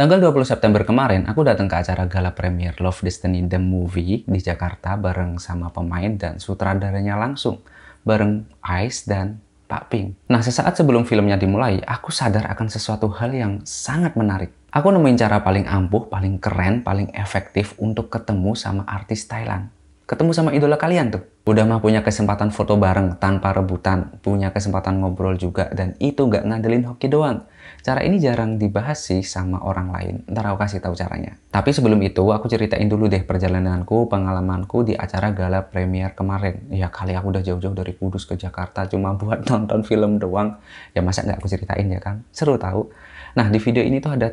Tanggal 20 September kemarin, aku datang ke acara gala premier Love Destiny The Movie di Jakarta bareng sama pemain dan sutradaranya langsung, bareng Ice dan Pak Pink. Nah, sesaat sebelum filmnya dimulai, aku sadar akan sesuatu hal yang sangat menarik. Aku nemuin cara paling ampuh, paling keren, paling efektif untuk ketemu sama artis Thailand ketemu sama idola kalian tuh. Udah mah punya kesempatan foto bareng tanpa rebutan, punya kesempatan ngobrol juga, dan itu gak ngandelin hoki doang. Cara ini jarang dibahas sih sama orang lain, ntar aku kasih tahu caranya. Tapi sebelum itu, aku ceritain dulu deh perjalananku, pengalamanku di acara gala premier kemarin. Ya kali aku udah jauh-jauh dari Kudus ke Jakarta cuma buat nonton film doang, ya masa nggak aku ceritain ya kan? Seru tahu. Nah, di video ini tuh ada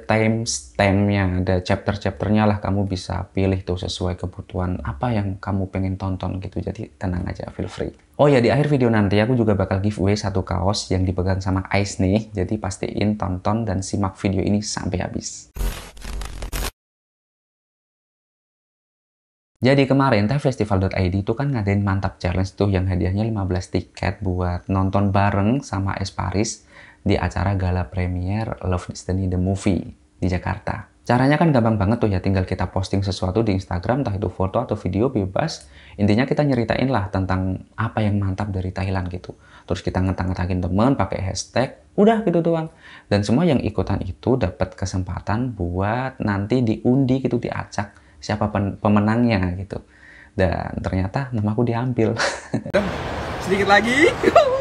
stampnya, ada chapter-chapternya lah. Kamu bisa pilih tuh sesuai kebutuhan apa yang kamu pengen tonton gitu. Jadi tenang aja, feel free. Oh ya, di akhir video nanti aku juga bakal giveaway satu kaos yang dipegang sama Ice nih. Jadi pastiin tonton dan simak video ini sampai habis. Jadi kemarin Teh Festival.id itu kan ngadain mantap challenge tuh yang hadiahnya 15 tiket buat nonton bareng sama Es Paris di acara gala premier Love Destiny The Movie di Jakarta. Caranya kan gampang banget tuh ya, tinggal kita posting sesuatu di Instagram, entah itu foto atau video bebas. Intinya kita nyeritain lah tentang apa yang mantap dari Thailand gitu. Terus kita ngetang-ngetangin temen pakai hashtag, udah gitu doang. Dan semua yang ikutan itu dapat kesempatan buat nanti diundi gitu, diacak siapa pemenangnya gitu. Dan ternyata namaku diambil. Sedikit lagi.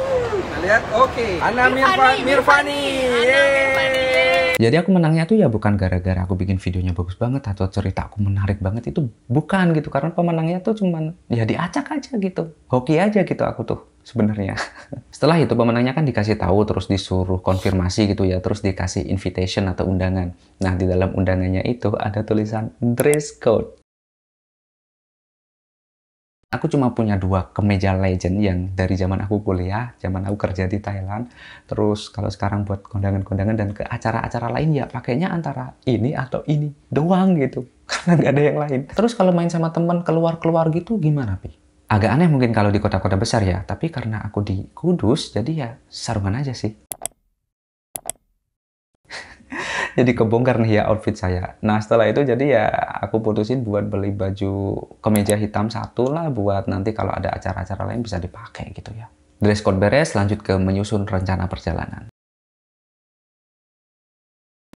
lihat. Oke. Okay. Ana Mirfani. Mirfani. Jadi aku menangnya tuh ya bukan gara-gara aku bikin videonya bagus banget atau cerita aku menarik banget itu bukan gitu karena pemenangnya tuh cuman ya diacak aja gitu. Hoki aja gitu aku tuh sebenarnya. Setelah itu pemenangnya kan dikasih tahu terus disuruh konfirmasi gitu ya, terus dikasih invitation atau undangan. Nah, di dalam undangannya itu ada tulisan dress code. Aku cuma punya dua kemeja legend yang dari zaman aku kuliah, zaman aku kerja di Thailand. Terus kalau sekarang buat kondangan-kondangan dan ke acara-acara lain ya pakainya antara ini atau ini doang gitu. Karena nggak ada yang lain. Terus kalau main sama temen keluar-keluar gitu gimana, Pi? Agak aneh mungkin kalau di kota-kota besar ya, tapi karena aku di Kudus, jadi ya sarungan aja sih jadi kebongkar nih ya outfit saya. Nah setelah itu jadi ya aku putusin buat beli baju kemeja hitam satu lah buat nanti kalau ada acara-acara lain bisa dipakai gitu ya. Dress code beres, lanjut ke menyusun rencana perjalanan.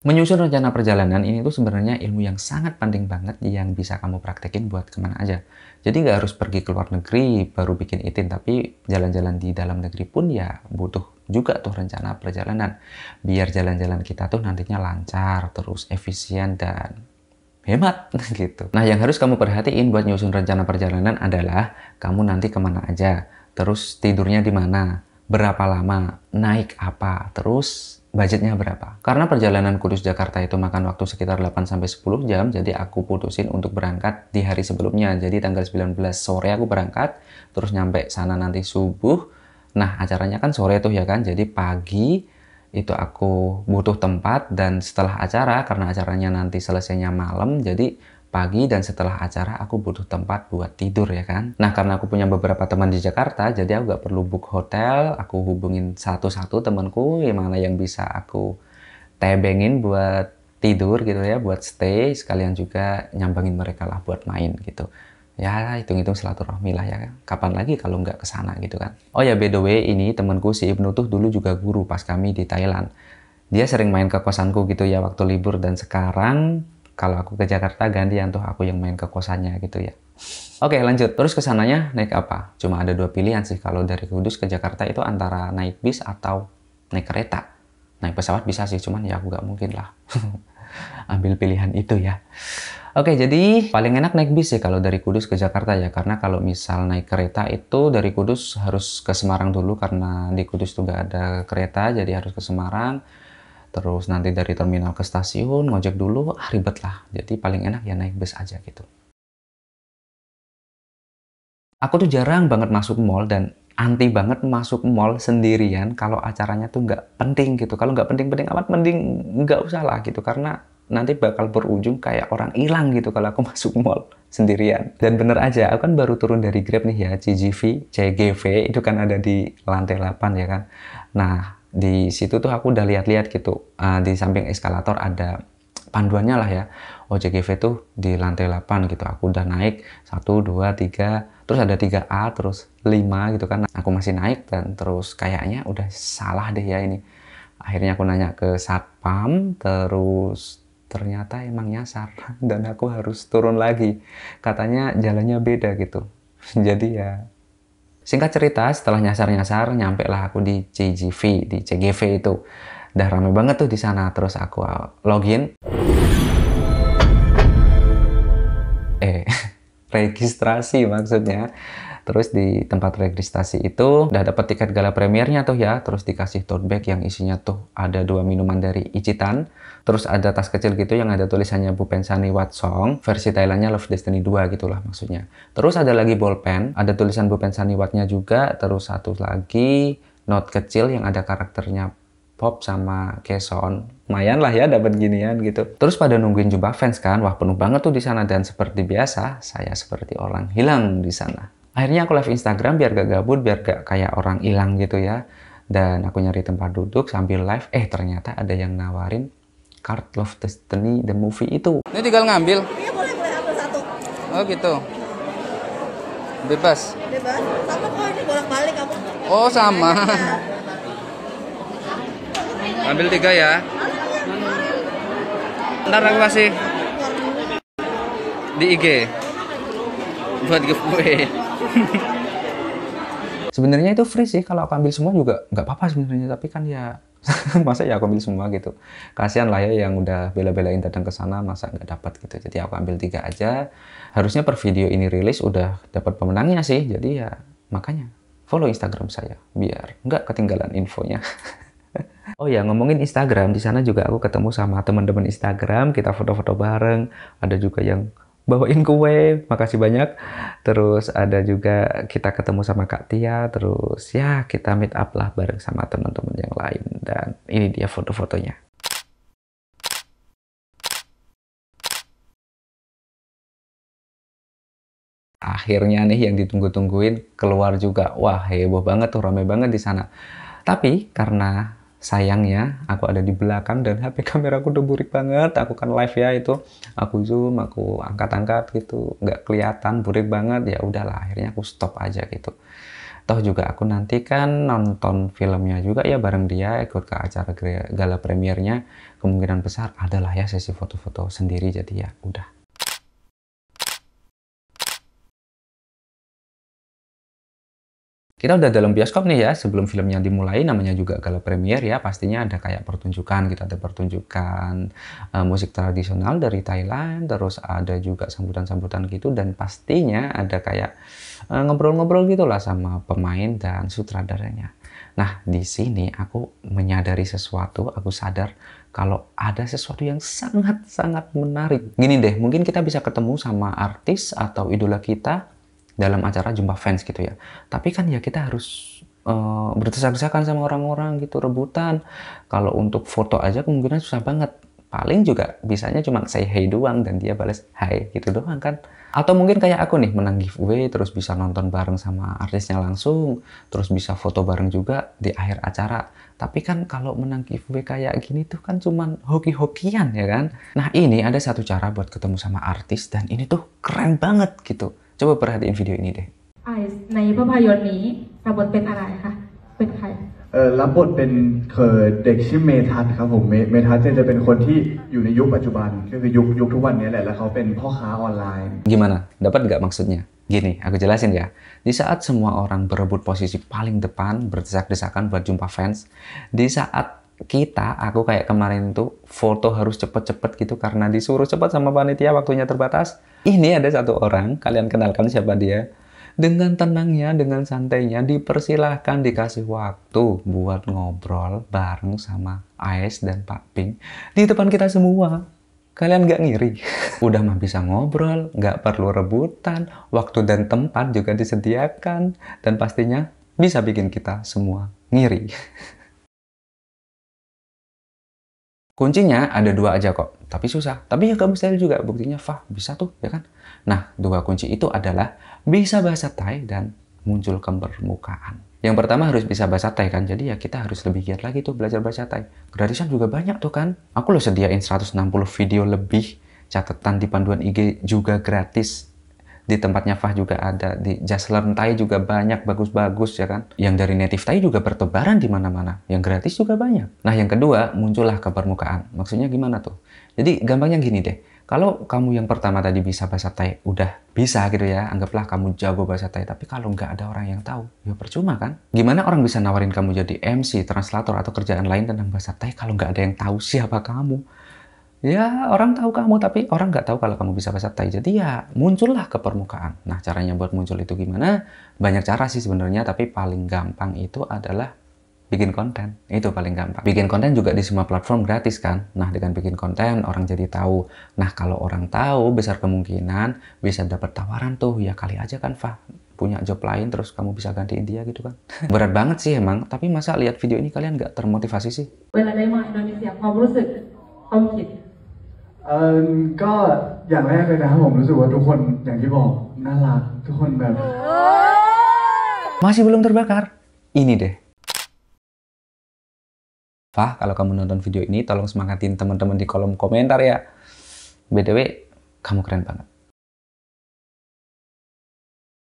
Menyusun rencana perjalanan ini tuh sebenarnya ilmu yang sangat penting banget yang bisa kamu praktekin buat kemana aja. Jadi nggak harus pergi ke luar negeri baru bikin itin, tapi jalan-jalan di dalam negeri pun ya butuh juga tuh rencana perjalanan biar jalan-jalan kita tuh nantinya lancar terus efisien dan hemat gitu. Nah yang harus kamu perhatiin buat nyusun rencana perjalanan adalah kamu nanti kemana aja, terus tidurnya di mana, berapa lama, naik apa, terus budgetnya berapa. Karena perjalanan Kudus Jakarta itu makan waktu sekitar 8-10 jam, jadi aku putusin untuk berangkat di hari sebelumnya. Jadi tanggal 19 sore aku berangkat, terus nyampe sana nanti subuh, Nah, acaranya kan sore tuh ya kan. Jadi pagi itu aku butuh tempat dan setelah acara karena acaranya nanti selesainya malam jadi pagi dan setelah acara aku butuh tempat buat tidur ya kan nah karena aku punya beberapa teman di Jakarta jadi aku gak perlu book hotel aku hubungin satu-satu temanku yang mana yang bisa aku tebengin buat tidur gitu ya buat stay sekalian juga nyambangin mereka lah buat main gitu ya hitung-hitung silaturahmi lah ya kapan lagi kalau nggak kesana gitu kan oh ya by the way ini temanku si Ibnu tuh dulu juga guru pas kami di Thailand dia sering main ke kosanku gitu ya waktu libur dan sekarang kalau aku ke Jakarta ganti yang tuh aku yang main ke kosannya gitu ya oke lanjut terus kesananya naik apa cuma ada dua pilihan sih kalau dari Kudus ke Jakarta itu antara naik bis atau naik kereta naik pesawat bisa sih cuman ya aku nggak mungkin lah ambil pilihan itu ya Oke, jadi paling enak naik bis ya kalau dari Kudus ke Jakarta ya. Karena kalau misal naik kereta itu dari Kudus harus ke Semarang dulu karena di Kudus juga ada kereta, jadi harus ke Semarang. Terus nanti dari terminal ke stasiun, ngojek dulu, ah, ribet lah. Jadi paling enak ya naik bus aja gitu. Aku tuh jarang banget masuk mall dan anti banget masuk mall sendirian kalau acaranya tuh nggak penting gitu. Kalau nggak penting-penting amat, mending nggak usah lah gitu. Karena nanti bakal berujung kayak orang hilang gitu kalau aku masuk mall sendirian. Dan bener aja, aku kan baru turun dari Grab nih ya, CGV, CGV, itu kan ada di lantai 8 ya kan. Nah, di situ tuh aku udah lihat-lihat gitu, uh, di samping eskalator ada panduannya lah ya. Oh, CGV tuh di lantai 8 gitu, aku udah naik 1, 2, 3, terus ada 3A, terus 5 gitu kan. Nah, aku masih naik dan terus kayaknya udah salah deh ya ini. Akhirnya aku nanya ke satpam, terus ternyata emang nyasar dan aku harus turun lagi katanya jalannya beda gitu jadi ya singkat cerita setelah nyasar-nyasar nyampe lah aku di CGV di CGV itu udah rame banget tuh di sana terus aku login eh registrasi maksudnya Terus di tempat registrasi itu udah dapet tiket gala premiernya tuh ya. Terus dikasih tote bag yang isinya tuh ada dua minuman dari Icitan. Terus ada tas kecil gitu yang ada tulisannya Bu Pensani Watsong Versi Thailandnya Love Destiny 2 gitulah maksudnya. Terus ada lagi bolpen. Ada tulisan Bu Pensani Watnya juga. Terus satu lagi note kecil yang ada karakternya Pop sama Keson. Lumayan lah ya dapat ginian gitu. Terus pada nungguin jumpa fans kan, wah penuh banget tuh di sana dan seperti biasa, saya seperti orang hilang di sana akhirnya aku live Instagram biar gak gabut biar gak kayak orang hilang gitu ya dan aku nyari tempat duduk sambil live eh ternyata ada yang nawarin Card Love Destiny the movie itu ini tinggal ngambil iya boleh boleh ambil satu oh gitu bebas bebas sama kok ini bolak balik kamu oh sama ambil tiga ya ntar aku kasih di IG buat giveaway sebenarnya itu free sih kalau aku ambil semua juga nggak apa-apa sebenarnya tapi kan ya masa ya aku ambil semua gitu kasihan lah ya yang udah bela-belain datang ke sana masa nggak dapat gitu jadi aku ambil tiga aja harusnya per video ini rilis udah dapat pemenangnya sih jadi ya makanya follow Instagram saya biar nggak ketinggalan infonya Oh ya, ngomongin Instagram, di sana juga aku ketemu sama teman-teman Instagram, kita foto-foto bareng, ada juga yang bawain kue, makasih banyak. Terus ada juga kita ketemu sama Kak Tia, terus ya kita meet up lah bareng sama teman-teman yang lain. Dan ini dia foto-fotonya. Akhirnya nih yang ditunggu-tungguin keluar juga. Wah heboh banget tuh, rame banget di sana. Tapi karena sayangnya aku ada di belakang dan HP kameraku udah burik banget aku kan live ya itu aku zoom aku angkat-angkat gitu nggak kelihatan burik banget ya udahlah akhirnya aku stop aja gitu toh juga aku nanti kan nonton filmnya juga ya bareng dia ikut ke acara gala premiernya kemungkinan besar adalah ya sesi foto-foto sendiri jadi ya udah Kita udah dalam bioskop nih ya, sebelum filmnya dimulai namanya juga gala premier ya, pastinya ada kayak pertunjukan, kita ada pertunjukan uh, musik tradisional dari Thailand, terus ada juga sambutan-sambutan gitu dan pastinya ada kayak ngobrol eh, ngobrol-ngobrol gitulah sama pemain dan sutradaranya. Nah, di sini aku menyadari sesuatu, aku sadar kalau ada sesuatu yang sangat-sangat menarik. Gini deh, mungkin kita bisa ketemu sama artis atau idola kita dalam acara jumpa fans gitu ya. Tapi kan ya kita harus uh, berdesak-desakan sama orang-orang gitu rebutan. Kalau untuk foto aja kemungkinan susah banget. Paling juga bisanya cuma say hey doang dan dia balas hai gitu doang kan. Atau mungkin kayak aku nih menang giveaway terus bisa nonton bareng sama artisnya langsung, terus bisa foto bareng juga di akhir acara. Tapi kan kalau menang giveaway kayak gini tuh kan cuman hoki-hokian ya kan. Nah ini ada satu cara buat ketemu sama artis dan ini tuh keren banget gitu Coba perhatiin video ini deh. Ice ในภาพยนตร์นี้รับบทเป็นอะไรคะเป็นใครเออรับบทเป็นเคอเด็กชื่อเมทัศน์ครับผมเมเมทัศน์เนี่ยจะเป็นคนที่อยู่ในยุคปัจจุบันก็คือยุคยุคทุกวันนี้แหละแล้วเขาเป็นพ่อค้าออนไลน์ Gimana? Dapat nggak maksudnya? Gini, aku jelasin ya. Di saat semua orang berebut posisi paling depan, berdesak-desakan buat jumpa fans, di saat kita, aku kayak kemarin tuh foto harus cepet-cepet gitu karena disuruh cepet sama panitia waktunya terbatas. Ini ada satu orang, kalian kenalkan siapa dia. Dengan tenangnya, dengan santainya dipersilahkan dikasih waktu buat ngobrol bareng sama Ais dan Pak Pink di depan kita semua. Kalian gak ngiri. Udah mah bisa ngobrol, gak perlu rebutan, waktu dan tempat juga disediakan, dan pastinya bisa bikin kita semua ngiri. Kuncinya ada dua aja kok, tapi susah. Tapi ya kamu mustahil juga, buktinya Fah bisa tuh, ya kan? Nah, dua kunci itu adalah bisa bahasa Thai dan muncul ke permukaan. Yang pertama harus bisa bahasa Thai kan, jadi ya kita harus lebih giat lagi tuh belajar bahasa Thai. Gratisan juga banyak tuh kan. Aku loh sediain 160 video lebih, catatan di panduan IG juga gratis di tempatnya Fah juga ada di Jaslem Thai juga banyak bagus-bagus ya kan yang dari native Thai juga bertebaran di mana-mana yang gratis juga banyak nah yang kedua muncullah ke permukaan maksudnya gimana tuh jadi gampangnya gini deh kalau kamu yang pertama tadi bisa bahasa Thai, udah bisa gitu ya, anggaplah kamu jago bahasa Thai. Tapi kalau nggak ada orang yang tahu, ya percuma kan? Gimana orang bisa nawarin kamu jadi MC, translator, atau kerjaan lain tentang bahasa Thai kalau nggak ada yang tahu siapa kamu? Ya, orang tahu kamu, tapi orang nggak tahu kalau kamu bisa bahasa Thai. Jadi ya, muncullah ke permukaan. Nah, caranya buat muncul itu gimana? Banyak cara sih sebenarnya, tapi paling gampang itu adalah bikin konten. Itu paling gampang. Bikin konten juga di semua platform gratis kan? Nah, dengan bikin konten, orang jadi tahu. Nah, kalau orang tahu, besar kemungkinan bisa dapat tawaran tuh. Ya, kali aja kan, Fah punya job lain terus kamu bisa gantiin dia gitu kan berat banget sih emang tapi masa lihat video ini kalian nggak termotivasi sih Indonesia, เวลาได้มาอินโดนีเซียความรู้สึกความคิดเออก็อย่างแรกเลยนะครับผมรู้สึกว่าทุกคนอย่างที่บอกน่ารักทุกคนแบบ Masih belum terbakar? Ini deh. Fah, kalau kamu nonton video ini, tolong semangatin teman-teman di kolom komentar ya. BTW, kamu keren banget.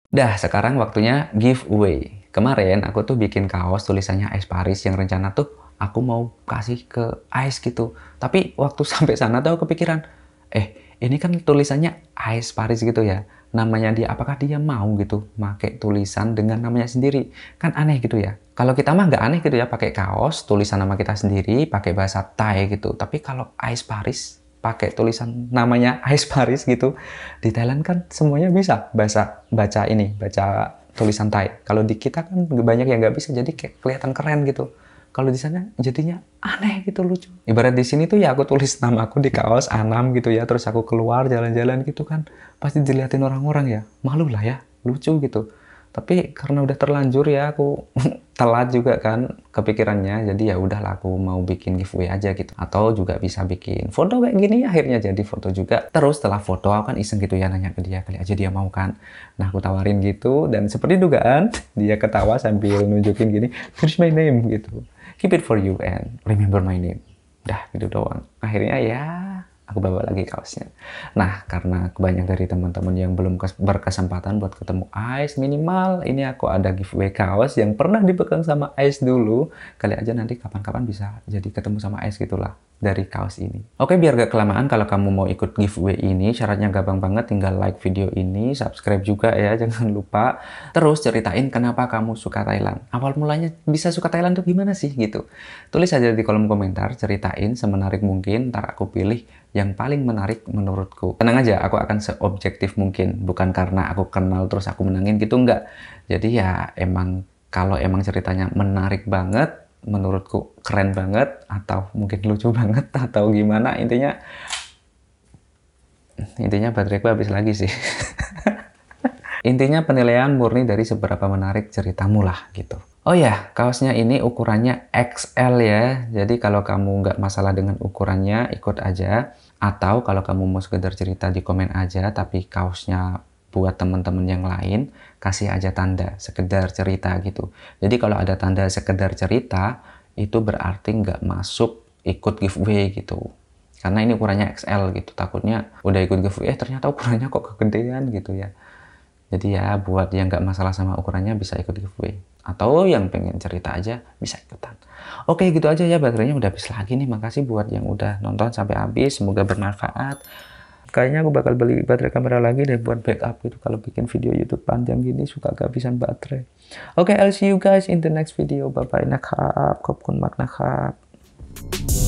Dah, sekarang waktunya giveaway. Kemarin aku tuh bikin kaos tulisannya Ice Paris yang rencana tuh aku mau kasih ke ice gitu tapi waktu sampai sana tuh kepikiran eh ini kan tulisannya ice Paris gitu ya namanya dia apakah dia mau gitu pakai tulisan dengan namanya sendiri kan aneh gitu ya kalau kita mah nggak aneh gitu ya pakai kaos tulisan nama kita sendiri pakai bahasa Thai gitu tapi kalau ice Paris pakai tulisan namanya ice Paris gitu di Thailand kan semuanya bisa bahasa baca ini baca tulisan Thai kalau di kita kan banyak yang nggak bisa jadi kayak kelihatan keren gitu kalau di sana jadinya aneh gitu lucu. Ibarat di sini tuh ya aku tulis nama aku di kaos Anam gitu ya, terus aku keluar jalan-jalan gitu kan, pasti dilihatin orang-orang ya, malu lah ya, lucu gitu. Tapi karena udah terlanjur ya aku telat juga kan kepikirannya, jadi ya udahlah aku mau bikin giveaway aja gitu. Atau juga bisa bikin foto kayak gini, akhirnya jadi foto juga. Terus setelah foto aku kan iseng gitu ya nanya ke dia, kali aja dia mau kan. Nah aku tawarin gitu, dan seperti dugaan dia ketawa sambil nunjukin gini, here's my name gitu keep it for you and remember my name. Dah gitu doang. Akhirnya ya aku bawa lagi kaosnya. Nah, karena banyak dari teman-teman yang belum berkesempatan buat ketemu Ice, minimal ini aku ada giveaway kaos yang pernah dipegang sama Ice dulu. Kali aja nanti kapan-kapan bisa jadi ketemu sama Ice gitulah dari kaos ini. Oke, biar gak kelamaan kalau kamu mau ikut giveaway ini, syaratnya gampang banget, tinggal like video ini, subscribe juga ya, jangan lupa. Terus ceritain kenapa kamu suka Thailand. Awal mulanya bisa suka Thailand tuh gimana sih gitu. Tulis aja di kolom komentar, ceritain semenarik mungkin, ntar aku pilih yang paling menarik menurutku. Tenang aja, aku akan seobjektif mungkin, bukan karena aku kenal terus aku menangin gitu, enggak. Jadi ya emang kalau emang ceritanya menarik banget, menurutku keren banget atau mungkin lucu banget atau gimana intinya intinya bateraiku habis lagi sih intinya penilaian murni dari seberapa menarik ceritamu lah gitu oh ya kaosnya ini ukurannya XL ya jadi kalau kamu nggak masalah dengan ukurannya ikut aja atau kalau kamu mau sekedar cerita di komen aja tapi kaosnya buat teman-teman yang lain kasih aja tanda sekedar cerita gitu jadi kalau ada tanda sekedar cerita itu berarti nggak masuk ikut giveaway gitu karena ini ukurannya XL gitu takutnya udah ikut giveaway eh ternyata ukurannya kok kegedean gitu ya jadi ya buat yang nggak masalah sama ukurannya bisa ikut giveaway atau yang pengen cerita aja bisa ikutan oke gitu aja ya baterainya udah habis lagi nih makasih buat yang udah nonton sampai habis semoga bermanfaat kayaknya aku bakal beli baterai kamera lagi deh buat backup gitu kalau bikin video YouTube panjang gini suka kehabisan baterai. Oke, okay, I'll see you guys in the next video. Bye bye. Nakap, kopkun mak nakap.